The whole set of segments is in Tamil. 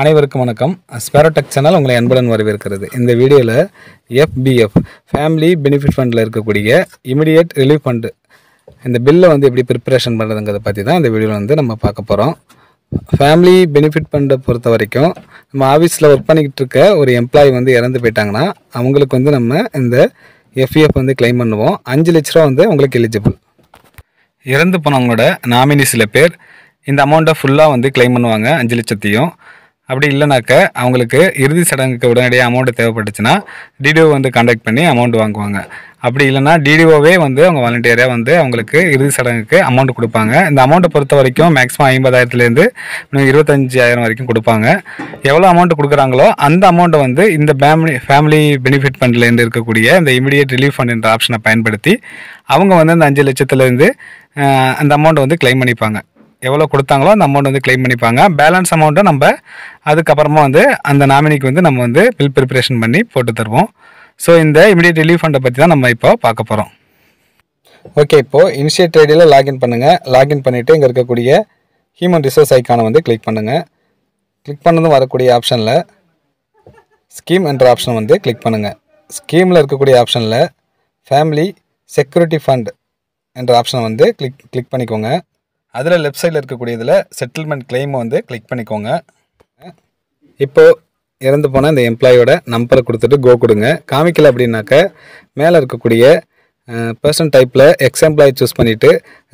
அனைவருக்கும் வணக்கம் ஸ்பேரோடெக் சேனல் உங்களை அன்புடன் வரவேற்கிறது இந்த வீடியோவில் எஃபிஎஃப் ஃபேமிலி பெனிஃபிட் ஃபண்டில் இருக்கக்கூடிய இமிடியேட் ரிலீஃப் ஃபண்டு இந்த பில்லை வந்து எப்படி ப்ரிப்பரேஷன் பண்ணுறதுங்கிறத பற்றி தான் இந்த வீடியோவில் வந்து நம்ம பார்க்க போகிறோம் ஃபேமிலி பெனிஃபிட் ஃபண்டை பொறுத்த வரைக்கும் நம்ம ஆஃபீஸில் ஒர்க் பண்ணிக்கிட்டு இருக்க ஒரு எம்ப்ளாயி வந்து இறந்து போயிட்டாங்கன்னா அவங்களுக்கு வந்து நம்ம இந்த எஃப்இஎஃப் வந்து கிளைம் பண்ணுவோம் அஞ்சு லட்ச ரூபா வந்து உங்களுக்கு எலிஜிபிள் இறந்து போனவங்களோட நாமினி சில பேர் இந்த அமௌண்ட்டை ஃபுல்லாக வந்து கிளைம் பண்ணுவாங்க அஞ்சு லட்சத்தையும் அப்படி இல்லைனாக்க அவங்களுக்கு இறுதி சடங்குக்கு உடனடியாக அமௌண்ட்டு தேவைப்பட்டுச்சுன்னா டிடிஓ வந்து கண்டக்ட் பண்ணி அமௌண்ட் வாங்குவாங்க அப்படி இல்லைனா டிடிஓவே வந்து அவங்க வாலண்டியராக வந்து அவங்களுக்கு இறுதி சடங்குக்கு அமௌண்ட் கொடுப்பாங்க இந்த அமௌண்ட்டை பொறுத்த வரைக்கும் மேக்ஸிமம் ஐம்பதாயிரத்துலேருந்து இன்னும் இருபத்தஞ்சாயிரம் வரைக்கும் கொடுப்பாங்க எவ்வளோ அமௌண்ட் கொடுக்குறாங்களோ அந்த அமௌண்ட்டை வந்து இந்த ஃபேமிலி ஃபேமிலி பெனிஃபிட் ஃபண்ட்லேருந்து இருக்கக்கூடிய இந்த இமிடியட் ரிலீஃப் ஃபண்ட் என்ற ஆப்ஷனை பயன்படுத்தி அவங்க வந்து அந்த அஞ்சு லட்சத்துலேருந்து அந்த அமௌண்ட்டை வந்து கிளைம் பண்ணிப்பாங்க எவ்வளோ கொடுத்தாங்களோ அந்த அமௌண்ட் வந்து கிளைம் பண்ணிப்பாங்க பேலன்ஸ் அமௌண்ட்டை நம்ம அதுக்கப்புறமா வந்து அந்த நாமினிக்கு வந்து நம்ம வந்து பில் ப்ரிப்பரேஷன் பண்ணி போட்டு தருவோம் ஸோ இந்த இமீடியட் ரிலீஃப் ஃபண்டை பற்றி தான் நம்ம இப்போ பார்க்க போகிறோம் ஓகே இப்போது இனிஷியேட் ஐடியில் லாகின் பண்ணுங்கள் லாகின் பண்ணிவிட்டு இங்கே இருக்கக்கூடிய ஹியூமன் ரிசோர்ஸ் ஐக்கானை வந்து கிளிக் பண்ணுங்கள் கிளிக் பண்ணதும் வரக்கூடிய ஆப்ஷனில் ஸ்கீம் என்ற ஆப்ஷன் வந்து கிளிக் பண்ணுங்கள் ஸ்கீமில் இருக்கக்கூடிய ஆப்ஷனில் ஃபேமிலி செக்யூரிட்டி ஃபண்ட் என்ற ஆப்ஷனை வந்து கிளிக் கிளிக் பண்ணிக்கோங்க அதில் லெஃப்ட் சைடில் இருக்கக்கூடியதில் செட்டில்மெண்ட் கிளைமை வந்து கிளிக் பண்ணிக்கோங்க இப்போது இறந்து போன இந்த எம்ப்ளாயோட நம்பரை கொடுத்துட்டு கோ கொடுங்க காமிக்கல அப்படின்னாக்க மேலே இருக்கக்கூடிய பர்சன் டைப்பில் எக்ஸ் எம்ப்ளாயி சூஸ் பண்ணிவிட்டு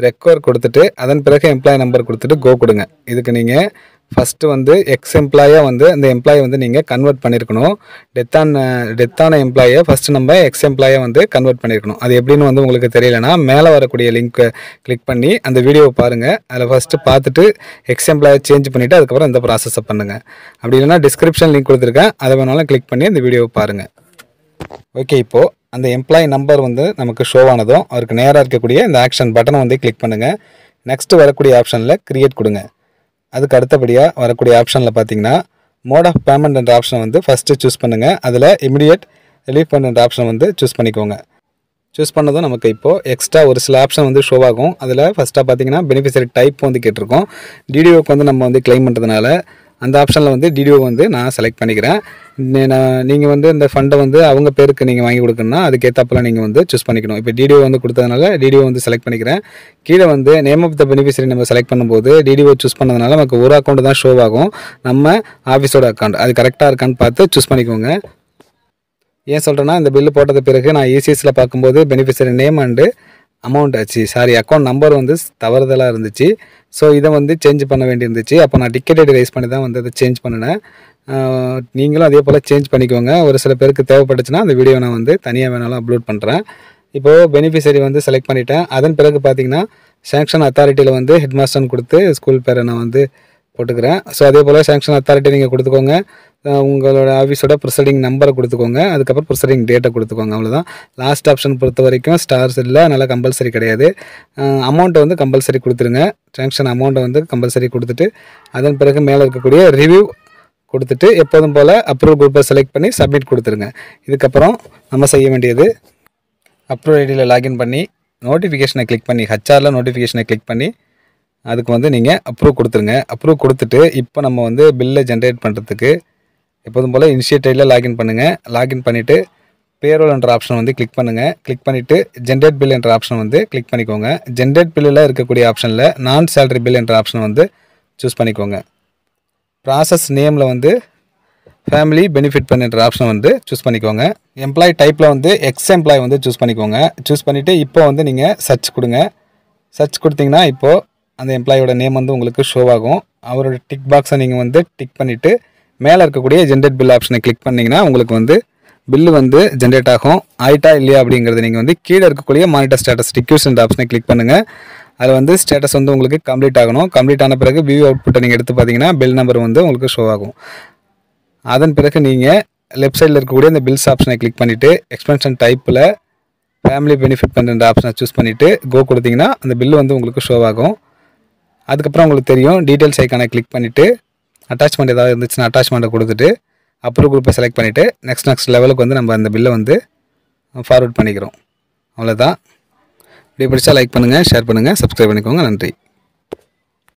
ரெக்வர் கொடுத்துட்டு அதன் பிறகு எம்ப்ளாயி நம்பர் கொடுத்துட்டு கோ கொடுங்க இதுக்கு நீங்கள் ஃபஸ்ட்டு வந்து எக்ஸ் எம்ப்ளாயாக வந்து அந்த எம்ப்ளாயை வந்து நீங்கள் கன்வெர்ட் பண்ணியிருக்கணும் டெத்தான டெத்தான எம்ப்ளாயை ஃபஸ்ட்டு நம்ம எக்ஸ் எம்ப்ளாயை வந்து கன்வெர்ட் பண்ணியிருக்கணும் அது எப்படின்னு வந்து உங்களுக்கு தெரியலனா மேலே வரக்கூடிய லிங்க்கை கிளிக் பண்ணி அந்த வீடியோவை பாருங்கள் அதில் ஃபஸ்ட்டு பார்த்துட்டு எக்ஸ் எம்ப்ளாயை சேஞ்ச் பண்ணிவிட்டு அதுக்கப்புறம் இந்த ப்ராசஸை பண்ணுங்கள் அப்படி இல்லைனா டிஸ்கிரிப்ஷன் லிங்க் கொடுத்துருக்கேன் அதை வேணாலும் கிளிக் பண்ணி அந்த வீடியோவை பாருங்கள் ஓகே இப்போது அந்த எம்ப்ளாயி நம்பர் வந்து நமக்கு ஷோவானதும் அவருக்கு நேராக இருக்கக்கூடிய இந்த ஆக்ஷன் பட்டனை வந்து கிளிக் பண்ணுங்கள் நெக்ஸ்ட்டு வரக்கூடிய ஆப்ஷனில் க்ரியேட் கொடுங்க அதுக்கு அடுத்தபடியாக வரக்கூடிய ஆப்ஷனில் பார்த்தீங்கன்னா மோட் ஆஃப் பேமெண்ட் என்ற ஆப்ஷனை வந்து ஃபஸ்ட்டு சூஸ் பண்ணுங்கள் அதில் இமிடியேட் ரிலீஃப் ஃபண்ட் என்ற ஆப்ஷனை வந்து சூஸ் பண்ணிக்கோங்க சூஸ் பண்ணதும் நமக்கு இப்போது எக்ஸ்ட்ரா ஒரு சில ஆப்ஷன் வந்து ஷோ ஆகும் அதில் ஃபஸ்ட்டாக பார்த்தீங்கன்னா பெனிஃபிஷரி டைப் வந்து கேட்டிருக்கோம் டிடிஓக்கு வந்து நம்ம வந்து கிளைம் பண்ணுறதுனால அந்த ஆப்ஷனில் வந்து டிடிஓ வந்து நான் செலக்ட் பண்ணிக்கிறேன் நான் நீங்கள் வந்து இந்த ஃபண்டை வந்து அவங்க பேருக்கு நீங்கள் வாங்கி கொடுக்கணும்னா அதுக்கேற்றப்பல நீங்கள் வந்து சூஸ் பண்ணிக்கணும் இப்போ டிடிஓ வந்து கொடுத்ததுனால டிடிஓ வந்து செலக்ட் பண்ணிக்கிறேன் கீழே வந்து நேம் ஆஃப் த பெனிஃபிஷரி நம்ம செலக்ட் பண்ணும்போது டிடிஓ சூஸ் பண்ணதுனால நமக்கு ஒரு அக்கௌண்ட் தான் ஷோ ஆகும் நம்ம ஆஃபீஸோட அக்கௌண்ட் அது கரெக்டாக இருக்கான்னு பார்த்து சூஸ் பண்ணிக்கோங்க ஏன் சொல்கிறேன்னா இந்த பில்லு போட்டது பிறகு நான் இசிஎஸில் e பார்க்கும்போது பெனிஃபிஷரி நேம் அண்டு அமௌண்ட் ஆச்சு சாரி அக்கௌண்ட் நம்பர் வந்து தவறுதலாக இருந்துச்சு ஸோ இதை வந்து சேஞ்ச் பண்ண வேண்டியிருந்துச்சு அப்போ நான் டிக்கெட்டை ரைஸ் பண்ணி தான் வந்து அதை சேஞ்ச் பண்ணினேன் நீங்களும் அதே போல் சேஞ்ச் பண்ணிக்கோங்க ஒரு சில பேருக்கு தேவைப்பட்டுச்சுன்னா அந்த வீடியோ நான் வந்து தனியாக வேணாலும் அப்லோட் பண்ணுறேன் இப்போது பெனிஃபிஷரி வந்து செலக்ட் பண்ணிட்டேன் அதன் பிறகு பார்த்திங்கன்னா சேங்ஷன் அத்தாரிட்டியில் வந்து ஹெட் மாஸ்டர்னு கொடுத்து ஸ்கூல் பேரை நான் வந்து போட்டுக்கிறேன் ஸோ அதே போல் சேங்ஷன் அத்தாரிட்டி நீங்கள் கொடுத்துக்கோங்க உங்களோட ஆஃபீஸோட ப்ரொசீடிங் நம்பரை கொடுத்துக்கோங்க அதுக்கப்புறம் ப்ரொசீடிங் டேட்டை கொடுத்துக்கோங்க அவ்வளோதான் லாஸ்ட் ஆப்ஷன் பொறுத்த வரைக்கும் ஸ்டார்ஸ் இல்லை அதனால் கம்பல்சரி கிடையாது அமௌண்ட்டை வந்து கம்பல்சரி கொடுத்துருங்க சேங்ஷன் அமௌண்ட்டை வந்து கம்பல்சரி கொடுத்துட்டு அதன் பிறகு மேலே இருக்கக்கூடிய ரிவ்யூ கொடுத்துட்டு எப்போதும் போல் அப்ரூவ் குரூப்பை செலக்ட் பண்ணி சப்மிட் கொடுத்துருங்க இதுக்கப்புறம் நம்ம செய்ய வேண்டியது அப்ரூவ் ஐடியில் லாகின் பண்ணி நோட்டிஃபிகேஷனை கிளிக் பண்ணி ஹச்ஆரில் நோட்டிஃபிகேஷனை கிளிக் பண்ணி அதுக்கு வந்து நீங்கள் அப்ரூவ் கொடுத்துருங்க அப்ரூவ் கொடுத்துட்டு இப்போ நம்ம வந்து பில்லை ஜென்ரேட் பண்ணுறதுக்கு எப்போதும் போல் இனிஷியேட்டிவில் லாகின் பண்ணுங்கள் லாகின் பண்ணிவிட்டு பேரோல் என்ற ஆப்ஷன் வந்து கிளிக் பண்ணுங்கள் கிளிக் பண்ணிவிட்டு ஜென்ரேட் பில் என்ற ஆப்ஷன் வந்து கிளிக் பண்ணிக்கோங்க ஜென்ரேட் பில்லில் இருக்கக்கூடிய ஆப்ஷனில் நான் சேலரி பில் என்ற ஆப்ஷன் வந்து சூஸ் பண்ணிக்கோங்க ப்ராசஸ் நேமில் வந்து ஃபேமிலி பெனிஃபிட் பண்ணுற ஆப்ஷன் வந்து சூஸ் பண்ணிக்கோங்க எம்ப்ளாய் டைப்பில் வந்து எக்ஸ் எம்ப்ளாய் வந்து சூஸ் பண்ணிக்கோங்க சூஸ் பண்ணிவிட்டு இப்போ வந்து நீங்கள் சர்ச் கொடுங்க சர்ச் கொடுத்தீங்கன்னா இப்போது அந்த எம்ப்ளாயோட நேம் வந்து உங்களுக்கு ஷோ ஆகும் அவரோட டிக் பாக்ஸை நீங்கள் வந்து டிக் பண்ணிவிட்டு மேலே இருக்கக்கூடிய ஜென்ரேட் பில் ஆப்ஷனை கிளிக் பண்ணிங்கன்னா உங்களுக்கு வந்து பில்லு வந்து ஜென்ரேட் ஆகும் ஆயிட்டா இல்லையா அப்படிங்கிறது நீங்கள் வந்து கீழே இருக்கக்கூடிய மானிட்டர் ஸ்டேட்டஸ் டிக்யூசன்ட் ஆப்ஷனை கிளிக் பண்ணுங்கள் அதில் வந்து ஸ்டேட்டஸ் வந்து உங்களுக்கு கம்ப்ளீட் ஆகணும் கம்ப்ளீட் ஆன பிறகு வியூ அவுட்புட்டை நீங்கள் எடுத்து பார்த்தீங்கன்னா பில் நம்பர் வந்து உங்களுக்கு ஷோ ஆகும் அதன் பிறகு நீங்கள் லெஃப்ட் சைடில் இருக்கக்கூடிய அந்த பில்ஸ் ஆப்ஷனை கிளிக் பண்ணிவிட்டு எக்ஸ்பென்ஷன் டைப்பில் ஃபேமிலி பெனிஃபிட் பண்ணுற ஆப்ஷனை சூஸ் பண்ணிவிட்டு கோ கொடுத்தீங்கன்னா அந்த பில் வந்து உங்களுக்கு ஷோ ஆகும் அதுக்கப்புறம் உங்களுக்கு தெரியும் டீட்டெயில்ஸ் ஐக்கானை கிளிக் பண்ணிவிட்டு அட்டாச்மெண்ட் ஏதாவது இருந்துச்சுன்னா அட்டாச்மெண்ட்டை கொடுத்துட்டு அப்ரூவ் குரூப்பை செலக்ட் பண்ணிவிட்டு நெக்ஸ்ட் நெக்ஸ்ட் லெவலுக்கு வந்து நம்ம அந்த பில்லை வந்து ஃபார்வர்ட் பண்ணிக்கிறோம் அவ்வளோதான் இப்படி பிடிச்சா லைக் பண்ணுங்கள் ஷேர் பண்ணுங்கள் சப்ஸ்கிரைப் பண்ணிக்கோங்க நன்றி